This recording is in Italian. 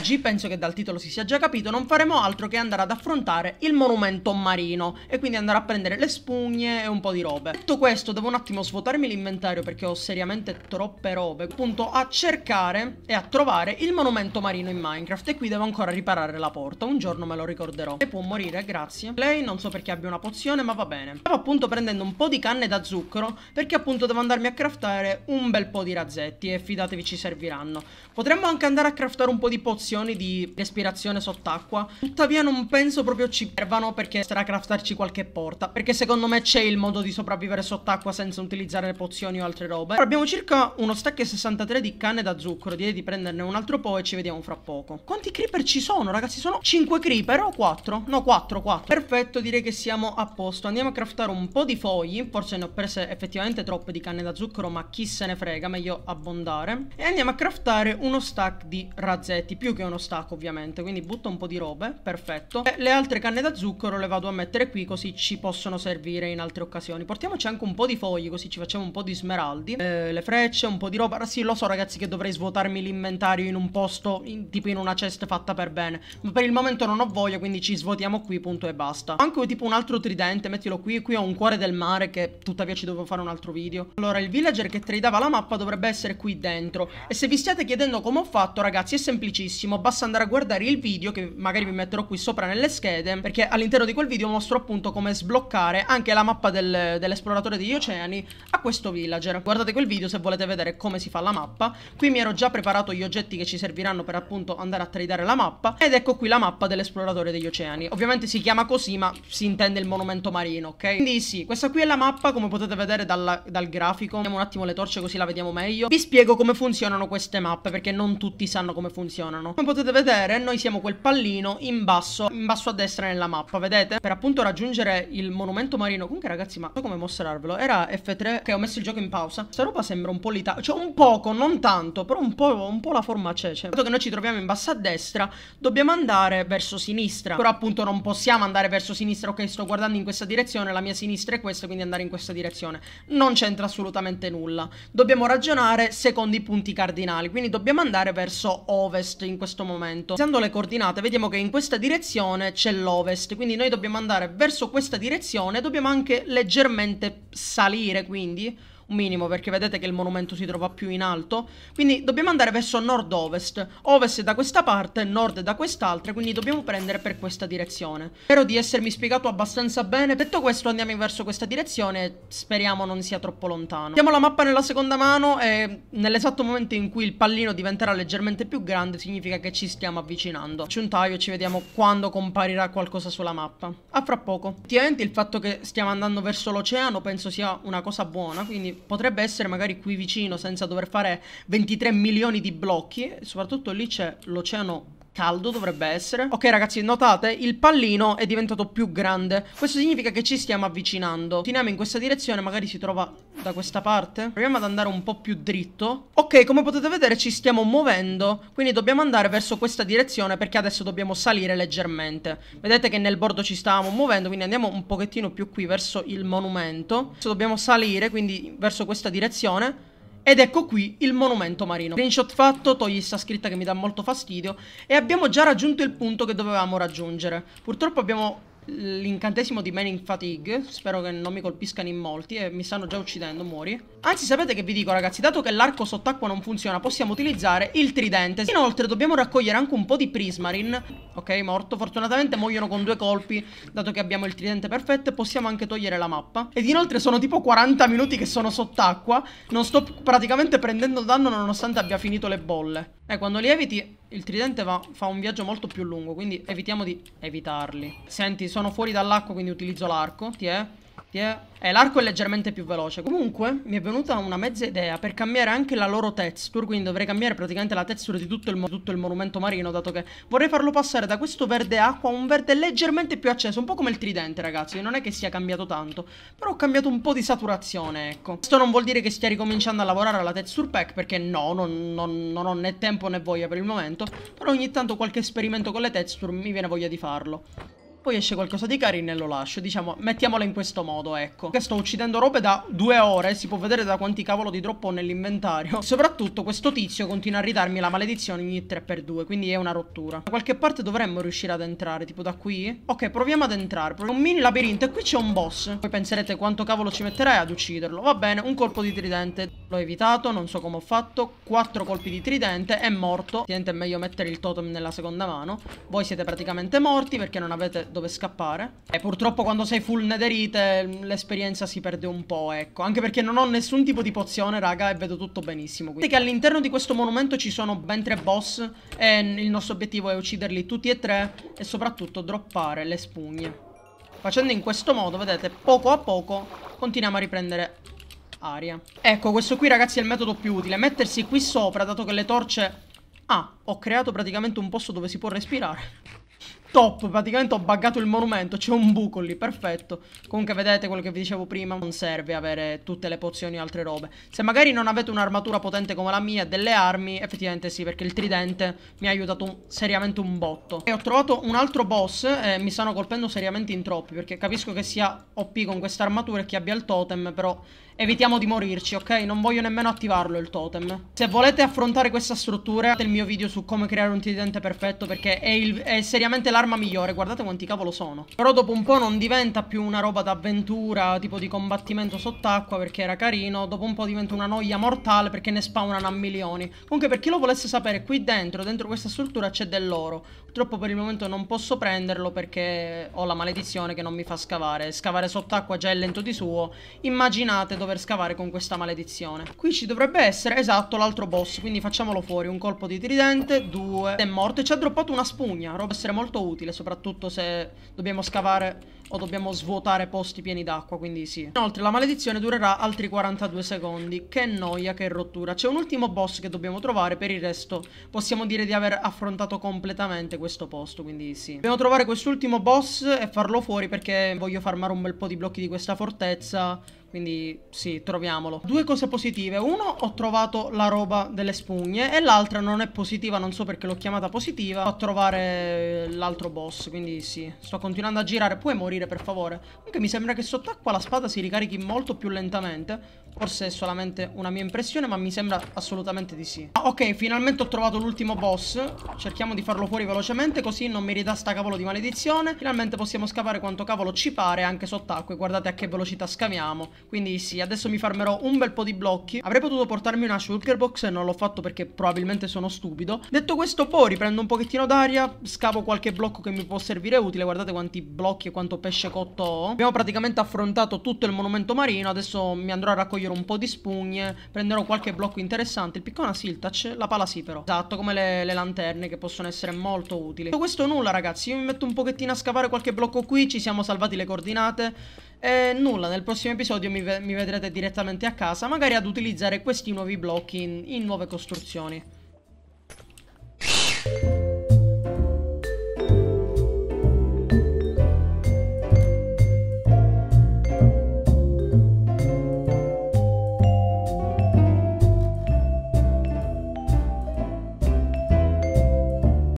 Oggi, penso che dal titolo si sia già capito, non faremo altro che andare ad affrontare il monumento marino e quindi andare a prendere le spugne e un po' di robe. Detto questo, devo un attimo svuotarmi l'inventario perché ho seriamente troppe robe, appunto a cercare e a trovare il monumento marino in Minecraft e qui devo ancora riparare la porta, un giorno me lo ricorderò. E può morire, grazie. Lei non so perché abbia una pozione, ma va bene. Stavo appunto prendendo un po' di canne da zucchero perché appunto devo andarmi a craftare un bel po' di razzetti e fidatevi ci serviranno. Potremmo anche andare a craftare un po' di pozioni soluzioni di respirazione sott'acqua. Tuttavia non penso proprio ci servano perché sarà craftarci qualche porta. Perché secondo me c'è il modo di sopravvivere sott'acqua senza utilizzare pozioni o altre robe. Ora abbiamo circa uno stack e 63 di canne da zucchero. Direi di prenderne un altro po' e ci vediamo fra poco. Quanti creeper ci sono, ragazzi? Sono 5 creeper o 4? No, 4, 4. Perfetto, direi che siamo a posto. Andiamo a craftare un po' di fogli. Forse ne ho prese effettivamente troppe di canne da zucchero, ma chi se ne frega, meglio abbondare. E andiamo a craftare uno stack di razzetti. Più che che è uno stacco ovviamente, quindi butto un po' di robe, perfetto. E eh, le altre canne da zucchero le vado a mettere qui così ci possono servire in altre occasioni. Portiamoci anche un po' di fogli così ci facciamo un po' di smeraldi, eh, le frecce, un po' di roba. Sì, lo so ragazzi che dovrei svuotarmi l'inventario in un posto, in, tipo in una cesta fatta per bene, ma per il momento non ho voglia, quindi ci svuotiamo qui, punto e basta. Anche tipo un altro tridente, mettilo qui, qui ho un cuore del mare che tuttavia ci dovevo fare un altro video. Allora, il villager che tradeava la mappa dovrebbe essere qui dentro. E se vi stiate chiedendo come ho fatto, ragazzi, è semplicissimo benissimo, basta andare a guardare il video che magari vi metterò qui sopra nelle schede, perché all'interno di quel video mostro appunto come sbloccare anche la mappa del, dell'esploratore degli oceani a questo villager. Guardate quel video se volete vedere come si fa la mappa. Qui mi ero già preparato gli oggetti che ci serviranno per appunto andare a tradare la mappa ed ecco qui la mappa dell'esploratore degli oceani. Ovviamente si chiama così, ma si intende il monumento marino, ok? Quindi sì, questa qui è la mappa, come potete vedere dalla, dal grafico. Vediamo un attimo le torce così la vediamo meglio. Vi spiego come funzionano queste mappe, perché non tutti sanno come funzionano come potete vedere noi siamo quel pallino in basso, in basso a destra nella mappa, vedete? Per appunto raggiungere il monumento marino. Comunque ragazzi, ma so come mostrarvelo. Era F3 che ho messo il gioco in pausa. Sta roba sembra un po' l'Italia, cioè un poco, non tanto, però un po', un po la forma cece. Dato che noi ci troviamo in basso a destra, dobbiamo andare verso sinistra. Però appunto non possiamo andare verso sinistra, ok, sto guardando in questa direzione, la mia sinistra è questa, quindi andare in questa direzione. Non c'entra assolutamente nulla. Dobbiamo ragionare secondo i punti cardinali, quindi dobbiamo andare verso ovest in questa questo momento. Usando le coordinate vediamo che in questa direzione c'è l'ovest, quindi noi dobbiamo andare verso questa direzione, dobbiamo anche leggermente salire quindi un minimo perché vedete che il monumento si trova più in alto quindi dobbiamo andare verso nord-ovest ovest da questa parte, nord da quest'altra quindi dobbiamo prendere per questa direzione spero di essermi spiegato abbastanza bene detto questo andiamo verso questa direzione speriamo non sia troppo lontano mettiamo la mappa nella seconda mano e nell'esatto momento in cui il pallino diventerà leggermente più grande significa che ci stiamo avvicinando faccio un taglio e ci vediamo quando comparirà qualcosa sulla mappa a fra poco effettivamente il fatto che stiamo andando verso l'oceano penso sia una cosa buona quindi potrebbe essere magari qui vicino senza dover fare 23 milioni di blocchi, soprattutto lì c'è l'oceano caldo dovrebbe essere Ok ragazzi notate il pallino è diventato più grande Questo significa che ci stiamo avvicinando Tiniamo in questa direzione magari si trova da questa parte Proviamo ad andare un po' più dritto Ok come potete vedere ci stiamo muovendo Quindi dobbiamo andare verso questa direzione perché adesso dobbiamo salire leggermente Vedete che nel bordo ci stavamo muovendo quindi andiamo un pochettino più qui verso il monumento Adesso dobbiamo salire quindi verso questa direzione ed ecco qui il monumento marino. Screenshot fatto, togli sta scritta che mi dà molto fastidio e abbiamo già raggiunto il punto che dovevamo raggiungere. Purtroppo abbiamo l'incantesimo di Manning Fatigue. Spero che non mi colpiscano in molti e mi stanno già uccidendo, muori. Anzi, sapete che vi dico, ragazzi? Dato che l'arco sott'acqua non funziona, possiamo utilizzare il tridente. Inoltre, dobbiamo raccogliere anche un po' di prismarin. Ok, morto. Fortunatamente muoiono con due colpi, dato che abbiamo il tridente perfetto. Possiamo anche togliere la mappa. Ed inoltre sono tipo 40 minuti che sono sott'acqua. Non sto praticamente prendendo danno nonostante abbia finito le bolle. Eh, quando li eviti, il tridente va, fa un viaggio molto più lungo, quindi evitiamo di evitarli. Senti, sono fuori dall'acqua, quindi utilizzo l'arco, ti è? Yeah. Eh, l'arco è leggermente più veloce. Comunque, mi è venuta una mezza idea per cambiare anche la loro texture, quindi dovrei cambiare praticamente la texture di tutto il, tutto il monumento marino, dato che vorrei farlo passare da questo verde acqua a un verde leggermente più acceso, un po' come il tridente, ragazzi, non è che sia cambiato tanto, però ho cambiato un po' di saturazione, ecco. Questo non vuol dire che stia ricominciando a lavorare alla texture pack, perché no, non, non, non ho né tempo né voglia per il momento, però ogni tanto qualche esperimento con le texture mi viene voglia di farlo. Poi esce qualcosa di carino e lo lascio. Diciamo, mettiamola in questo modo, ecco. Che sto uccidendo robe da due ore. Si può vedere da quanti cavolo di drop ho nell'inventario. Soprattutto questo tizio continua a ridarmi la maledizione ogni 3x2. Quindi è una rottura. Da qualche parte dovremmo riuscire ad entrare. Tipo da qui? Ok, proviamo ad entrare. Proviamo un mini labirinto. E qui c'è un boss. Poi penserete quanto cavolo ci metterai ad ucciderlo. Va bene, un colpo di tridente. L'ho evitato, non so come ho fatto. Quattro colpi di tridente. È morto. Niente, è meglio mettere il totem nella seconda mano. Voi siete praticamente morti perché non avete dove scappare. E purtroppo quando sei full netherite mm, l'esperienza si perde un po', ecco. Anche perché non ho nessun tipo di pozione, raga, e vedo tutto benissimo. Quindi che all'interno di questo monumento ci sono ben tre boss e il nostro obiettivo è ucciderli tutti e tre e soprattutto droppare le spugne. Facendo in questo modo, vedete, poco a poco continuiamo a riprendere aria. Ecco, questo qui ragazzi è il metodo più utile. Mettersi qui sopra, dato che le torce... Ah, ho creato praticamente un posto dove si può respirare top Praticamente ho buggato il monumento C'è un buco lì, perfetto Comunque vedete quello che vi dicevo prima Non serve avere tutte le pozioni e altre robe Se magari non avete un'armatura potente come la mia Delle armi, effettivamente sì Perché il tridente mi ha aiutato un, seriamente un botto E ho trovato un altro boss eh, Mi stanno colpendo seriamente in troppi Perché capisco che sia OP con questa armatura E che abbia il totem Però evitiamo di morirci, ok? Non voglio nemmeno attivarlo il totem Se volete affrontare questa struttura guardate il mio video su come creare un tridente perfetto Perché è, il, è seriamente la l'arma migliore, guardate quanti cavolo sono. Però dopo un po' non diventa più una roba d'avventura, tipo di combattimento sott'acqua perché era carino, dopo un po' diventa una noia mortale perché ne spawnano a milioni. Comunque per chi lo volesse sapere, qui dentro, dentro questa struttura c'è dell'oro. Purtroppo per il momento non posso prenderlo perché ho la maledizione che non mi fa scavare. Scavare sott'acqua già è lento di suo, immaginate dover scavare con questa maledizione. Qui ci dovrebbe essere, esatto, l'altro boss, quindi facciamolo fuori. Un colpo di tridente, due, è morto e ci ha droppato una spugna, roba essere molto utile utile, soprattutto se dobbiamo scavare o dobbiamo svuotare posti pieni d'acqua, quindi sì. Inoltre la maledizione durerà altri 42 secondi, che noia, che rottura. C'è un ultimo boss che dobbiamo trovare, per il resto possiamo dire di aver affrontato completamente questo posto, quindi sì. Dobbiamo trovare quest'ultimo boss e farlo fuori perché voglio farmare un bel po' di blocchi di questa fortezza quindi sì, troviamolo. Due cose positive. Uno, ho trovato la roba delle spugne e l'altra non è positiva, non so perché l'ho chiamata positiva. Ho trovare l'altro boss, quindi sì. Sto continuando a girare. Puoi morire, per favore. Comunque mi sembra che sott'acqua la spada si ricarichi molto più lentamente. Forse è solamente una mia impressione, ma mi sembra assolutamente di sì. Ah, ok, finalmente ho trovato l'ultimo boss. Cerchiamo di farlo fuori velocemente, così non mi ridà sta cavolo di maledizione. Finalmente possiamo scavare quanto cavolo ci pare, anche sott'acqua. Guardate a che velocità scaviamo. Quindi sì, adesso mi farmerò un bel po' di blocchi. Avrei potuto portarmi una shulker box e non l'ho fatto perché probabilmente sono stupido. Detto questo poi riprendo un pochettino d'aria, scavo qualche blocco che mi può servire utile. Guardate quanti blocchi e quanto pesce cotto ho. Abbiamo praticamente affrontato tutto il monumento marino. Adesso mi andrò a raccogliere un po' di spugne. Prenderò qualche blocco interessante. Il piccone sì, il touch, la pala sì però. Esatto, come le, le lanterne che possono essere molto utili. Tutto questo nulla ragazzi, io mi metto un pochettino a scavare qualche blocco qui. Ci siamo salvati le coordinate. E eh, nulla, nel prossimo episodio mi, ve mi vedrete direttamente a casa, magari ad utilizzare questi nuovi blocchi in, in nuove costruzioni.